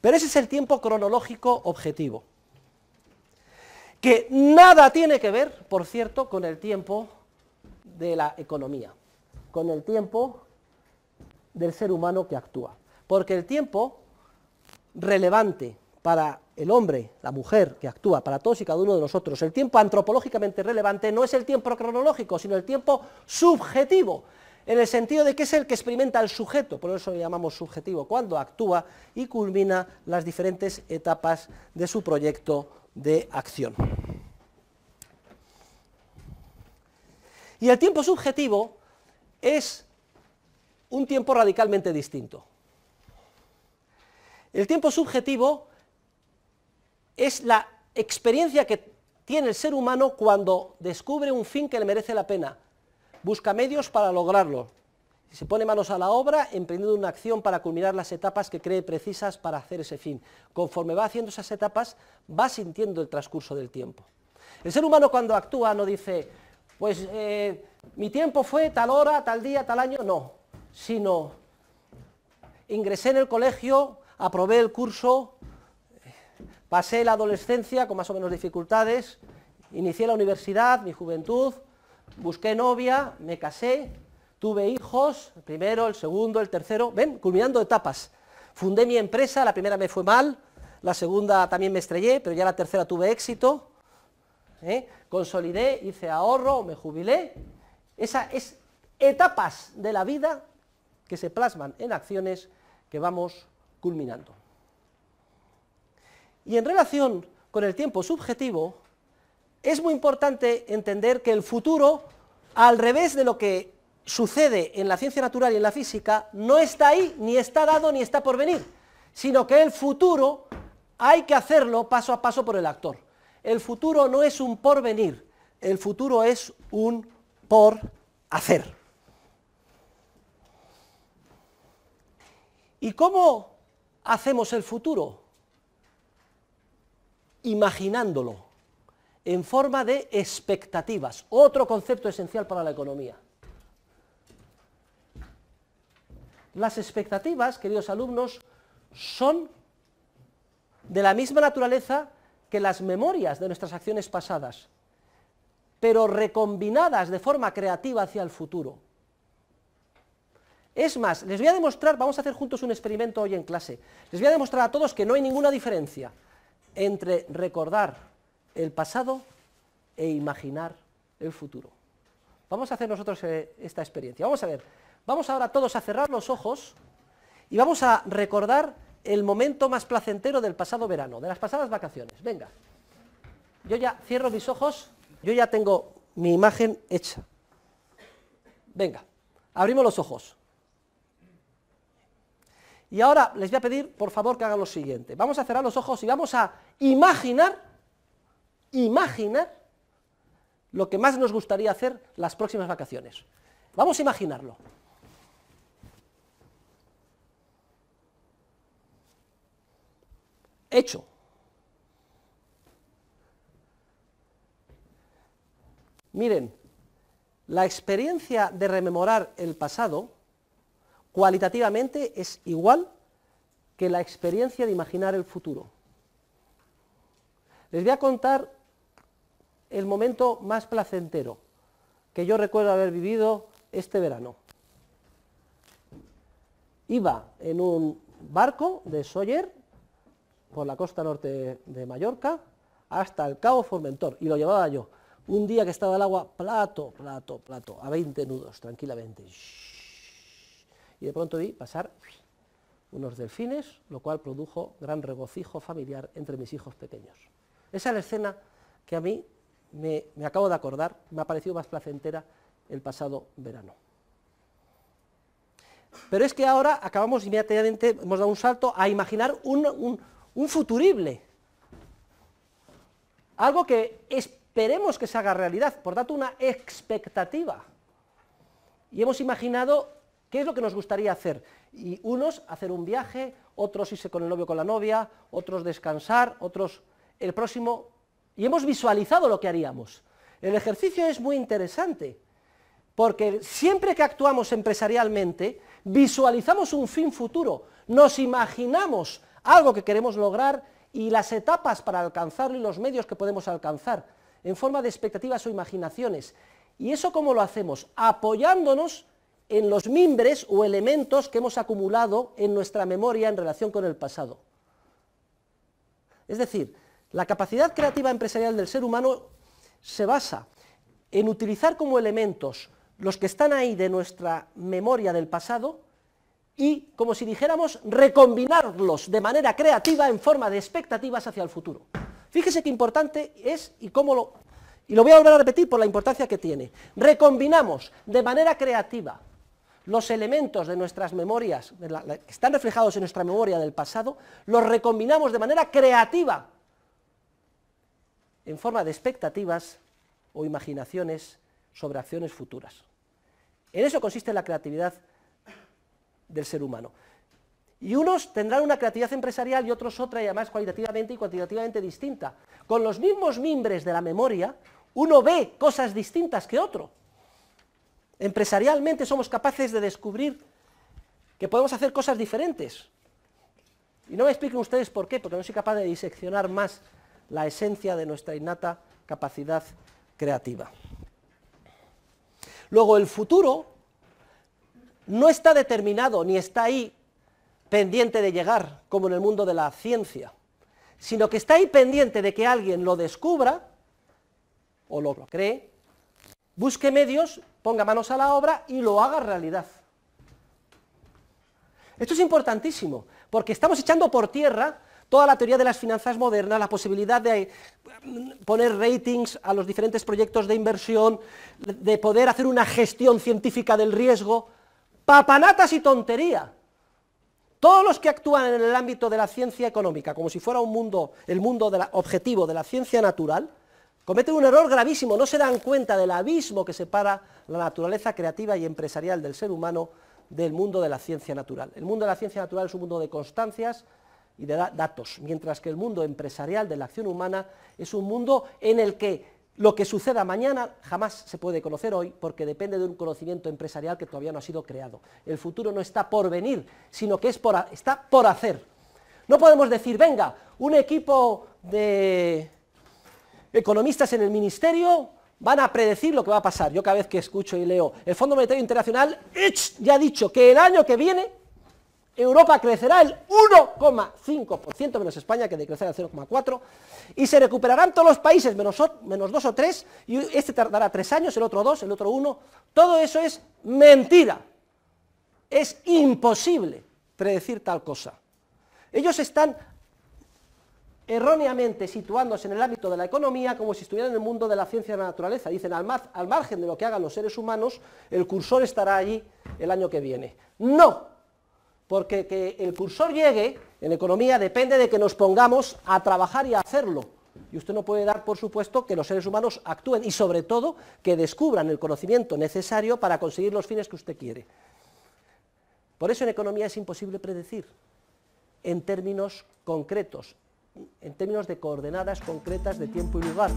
Pero ese es el tiempo cronológico objetivo, que nada tiene que ver, por cierto, con el tiempo de la economía, con el tiempo del ser humano que actúa. Porque el tiempo relevante para el hombre, la mujer que actúa, para todos y cada uno de nosotros, el tiempo antropológicamente relevante no es el tiempo cronológico, sino el tiempo subjetivo, en el sentido de que es el que experimenta el sujeto, por eso lo llamamos subjetivo, cuando actúa y culmina las diferentes etapas de su proyecto de acción. Y el tiempo subjetivo es un tiempo radicalmente distinto. El tiempo subjetivo es la experiencia que tiene el ser humano cuando descubre un fin que le merece la pena, busca medios para lograrlo. Se pone manos a la obra emprendiendo una acción para culminar las etapas que cree precisas para hacer ese fin. Conforme va haciendo esas etapas, va sintiendo el transcurso del tiempo. El ser humano cuando actúa no dice, pues eh, mi tiempo fue tal hora, tal día, tal año, no, sino ingresé en el colegio, aprobé el curso, pasé la adolescencia con más o menos dificultades, inicié la universidad, mi juventud, busqué novia, me casé, tuve hijos, el primero, el segundo, el tercero, ven, culminando etapas. Fundé mi empresa, la primera me fue mal, la segunda también me estrellé, pero ya la tercera tuve éxito. ¿eh? Consolidé, hice ahorro, me jubilé. Esas es etapas de la vida que se plasman en acciones que vamos culminando. Y en relación con el tiempo subjetivo, es muy importante entender que el futuro, al revés de lo que sucede en la ciencia natural y en la física, no está ahí, ni está dado, ni está por venir, sino que el futuro hay que hacerlo paso a paso por el actor. El futuro no es un porvenir, el futuro es un por hacer. ¿Y cómo hacemos el futuro? Imaginándolo en forma de expectativas, otro concepto esencial para la economía. Las expectativas, queridos alumnos, son de la misma naturaleza que las memorias de nuestras acciones pasadas, pero recombinadas de forma creativa hacia el futuro. Es más, les voy a demostrar, vamos a hacer juntos un experimento hoy en clase, les voy a demostrar a todos que no hay ninguna diferencia entre recordar el pasado e imaginar el futuro. Vamos a hacer nosotros eh, esta experiencia. Vamos a ver, vamos ahora todos a cerrar los ojos y vamos a recordar el momento más placentero del pasado verano, de las pasadas vacaciones. Venga, yo ya cierro mis ojos, yo ya tengo mi imagen hecha. Venga, abrimos los ojos. Y ahora les voy a pedir, por favor, que hagan lo siguiente. Vamos a cerrar los ojos y vamos a imaginar imaginar lo que más nos gustaría hacer las próximas vacaciones. Vamos a imaginarlo. Hecho. Miren, la experiencia de rememorar el pasado cualitativamente es igual que la experiencia de imaginar el futuro. Les voy a contar el momento más placentero que yo recuerdo haber vivido este verano. Iba en un barco de Sawyer por la costa norte de Mallorca hasta el Cabo Formentor y lo llevaba yo. Un día que estaba al agua plato, plato, plato, a 20 nudos, tranquilamente. Y de pronto vi pasar unos delfines, lo cual produjo gran regocijo familiar entre mis hijos pequeños. Esa es la escena que a mí me, acabo de acordar, me ha parecido más placentera el pasado verano. Pero es que ahora acabamos inmediatamente, hemos dado un salto a imaginar un, un, futurible. Algo que esperemos que se haga realidad, por tanto una expectativa. Y hemos imaginado qué es lo que nos gustaría hacer. Y unos hacer un viaje, otros irse con el novio o con la novia, otros descansar, otros el próximo y hemos visualizado lo que haríamos. El ejercicio es muy interesante, porque siempre que actuamos empresarialmente, visualizamos un fin futuro, nos imaginamos algo que queremos lograr y las etapas para alcanzarlo y los medios que podemos alcanzar, en forma de expectativas o imaginaciones. ¿Y eso cómo lo hacemos? Apoyándonos en los mimbres o elementos que hemos acumulado en nuestra memoria en relación con el pasado. Es decir, la capacidad creativa empresarial del ser humano se basa en utilizar como elementos los que están ahí de nuestra memoria del pasado y, como si dijéramos, recombinarlos de manera creativa en forma de expectativas hacia el futuro. Fíjese qué importante es y cómo lo... Y lo voy a volver a repetir por la importancia que tiene. Recombinamos de manera creativa los elementos de nuestras memorias, que están reflejados en nuestra memoria del pasado, los recombinamos de manera creativa en forma de expectativas o imaginaciones sobre acciones futuras. En eso consiste la creatividad del ser humano. Y unos tendrán una creatividad empresarial y otros otra, y además cualitativamente y cuantitativamente distinta. Con los mismos mimbres de la memoria, uno ve cosas distintas que otro. Empresarialmente somos capaces de descubrir que podemos hacer cosas diferentes. Y no me expliquen ustedes por qué, porque no soy capaz de diseccionar más la esencia de nuestra innata capacidad creativa. Luego, el futuro no está determinado ni está ahí pendiente de llegar, como en el mundo de la ciencia, sino que está ahí pendiente de que alguien lo descubra o lo cree, busque medios, ponga manos a la obra y lo haga realidad. Esto es importantísimo, porque estamos echando por tierra toda la teoría de las finanzas modernas, la posibilidad de eh, poner ratings a los diferentes proyectos de inversión, de poder hacer una gestión científica del riesgo, papanatas y tontería. Todos los que actúan en el ámbito de la ciencia económica, como si fuera un mundo, el mundo objetivo de la ciencia natural, cometen un error gravísimo, no se dan cuenta del abismo que separa la naturaleza creativa y empresarial del ser humano del mundo de la ciencia natural. El mundo de la ciencia natural es un mundo de constancias, y de datos, mientras que el mundo empresarial de la acción humana es un mundo en el que lo que suceda mañana jamás se puede conocer hoy porque depende de un conocimiento empresarial que todavía no ha sido creado. El futuro no está por venir, sino que es está por hacer. No podemos decir, venga, un equipo de economistas en el ministerio van a predecir lo que va a pasar. Yo cada vez que escucho y leo el Fondo Monetario Internacional ya ha dicho que el año que viene Europa crecerá el 1,5%, menos España, que decrecerá el 0,4%, y se recuperarán todos los países, menos, dos o tres, y este tardará tres años, el otro dos, el otro uno. Todo eso es mentira. Es imposible predecir tal cosa. Ellos están erróneamente situándose en el ámbito de la economía como si estuvieran en el mundo de la ciencia de la naturaleza. Dicen, al margen de lo que hagan los seres humanos, el cursor estará allí el año que viene. No, porque que el cursor llegue en economía depende de que nos pongamos a trabajar y a hacerlo. Y usted no puede dar, por supuesto, que los seres humanos actúen y, sobre todo, que descubran el conocimiento necesario para conseguir los fines que usted quiere. Por eso en economía es imposible predecir en términos concretos, en términos de coordenadas concretas de tiempo y lugar.